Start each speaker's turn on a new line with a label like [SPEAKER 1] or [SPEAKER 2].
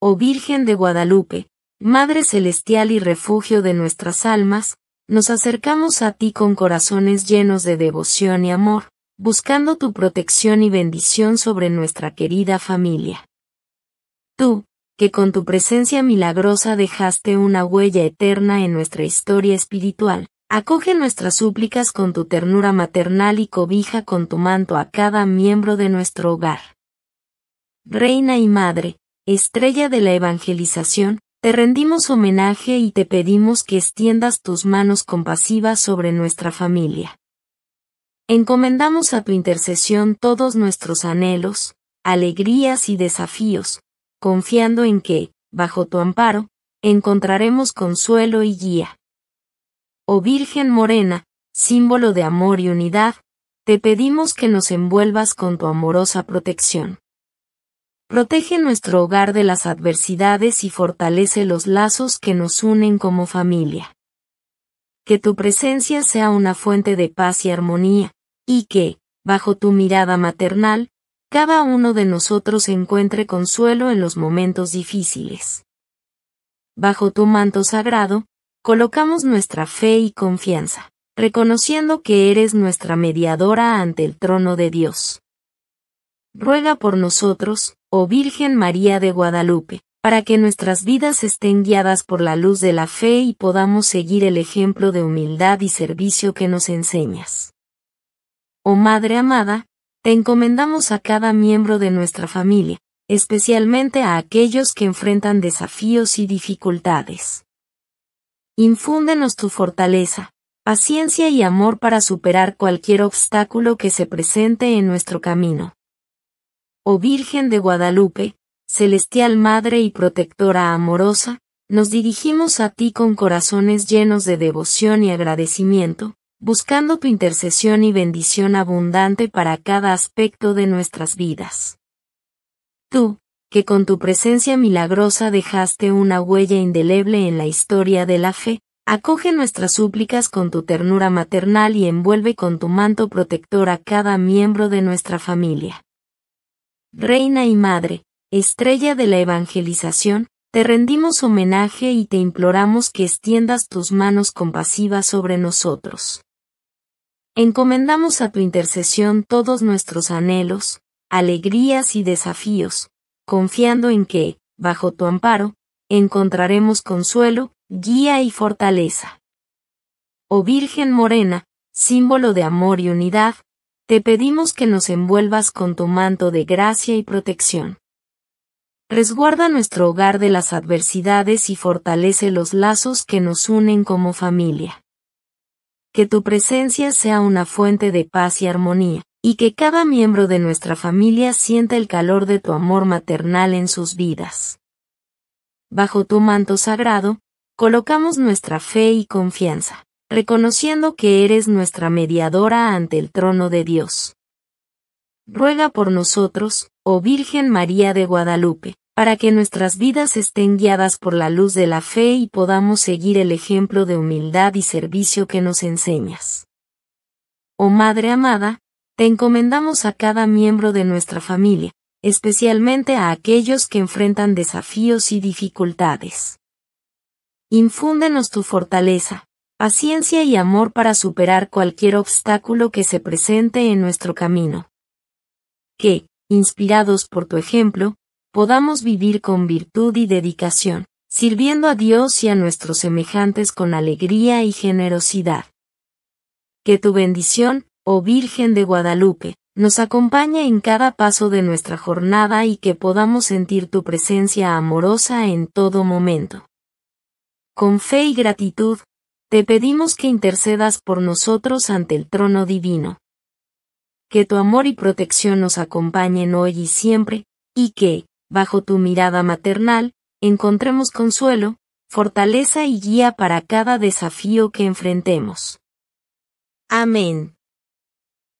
[SPEAKER 1] oh Virgen de Guadalupe, Madre Celestial y refugio de nuestras almas, nos acercamos a ti con corazones llenos de devoción y amor, buscando tu protección y bendición sobre nuestra querida familia. Tú, que con tu presencia milagrosa dejaste una huella eterna en nuestra historia espiritual, acoge nuestras súplicas con tu ternura maternal y cobija con tu manto a cada miembro de nuestro hogar. Reina y Madre, estrella de la evangelización, te rendimos homenaje y te pedimos que extiendas tus manos compasivas sobre nuestra familia. Encomendamos a tu intercesión todos nuestros anhelos, alegrías y desafíos, confiando en que, bajo tu amparo, encontraremos consuelo y guía. Oh Virgen Morena, símbolo de amor y unidad, te pedimos que nos envuelvas con tu amorosa protección protege nuestro hogar de las adversidades y fortalece los lazos que nos unen como familia. Que tu presencia sea una fuente de paz y armonía, y que, bajo tu mirada maternal, cada uno de nosotros encuentre consuelo en los momentos difíciles. Bajo tu manto sagrado, colocamos nuestra fe y confianza, reconociendo que eres nuestra mediadora ante el trono de Dios ruega por nosotros, oh Virgen María de Guadalupe, para que nuestras vidas estén guiadas por la luz de la fe y podamos seguir el ejemplo de humildad y servicio que nos enseñas. Oh Madre amada, te encomendamos a cada miembro de nuestra familia, especialmente a aquellos que enfrentan desafíos y dificultades. Infúndenos tu fortaleza, paciencia y amor para superar cualquier obstáculo que se presente en nuestro camino oh Virgen de Guadalupe, celestial Madre y protectora amorosa, nos dirigimos a ti con corazones llenos de devoción y agradecimiento, buscando tu intercesión y bendición abundante para cada aspecto de nuestras vidas. Tú, que con tu presencia milagrosa dejaste una huella indeleble en la historia de la fe, acoge nuestras súplicas con tu ternura maternal y envuelve con tu manto protector a cada miembro de nuestra familia. Reina y Madre, estrella de la evangelización, te rendimos homenaje y te imploramos que extiendas tus manos compasivas sobre nosotros. Encomendamos a tu intercesión todos nuestros anhelos, alegrías y desafíos, confiando en que, bajo tu amparo, encontraremos consuelo, guía y fortaleza. Oh Virgen Morena, símbolo de amor y unidad, te pedimos que nos envuelvas con tu manto de gracia y protección. Resguarda nuestro hogar de las adversidades y fortalece los lazos que nos unen como familia. Que tu presencia sea una fuente de paz y armonía, y que cada miembro de nuestra familia sienta el calor de tu amor maternal en sus vidas. Bajo tu manto sagrado, colocamos nuestra fe y confianza reconociendo que eres nuestra mediadora ante el trono de Dios. Ruega por nosotros, oh Virgen María de Guadalupe, para que nuestras vidas estén guiadas por la luz de la fe y podamos seguir el ejemplo de humildad y servicio que nos enseñas. Oh Madre amada, te encomendamos a cada miembro de nuestra familia, especialmente a aquellos que enfrentan desafíos y dificultades. Infúndenos tu fortaleza, paciencia y amor para superar cualquier obstáculo que se presente en nuestro camino. Que, inspirados por tu ejemplo, podamos vivir con virtud y dedicación, sirviendo a Dios y a nuestros semejantes con alegría y generosidad. Que tu bendición, oh Virgen de Guadalupe, nos acompañe en cada paso de nuestra jornada y que podamos sentir tu presencia amorosa en todo momento. Con fe y gratitud, te pedimos que intercedas por nosotros ante el trono divino. Que tu amor y protección nos acompañen hoy y siempre, y que, bajo tu mirada maternal, encontremos consuelo, fortaleza y guía para cada desafío que enfrentemos. Amén.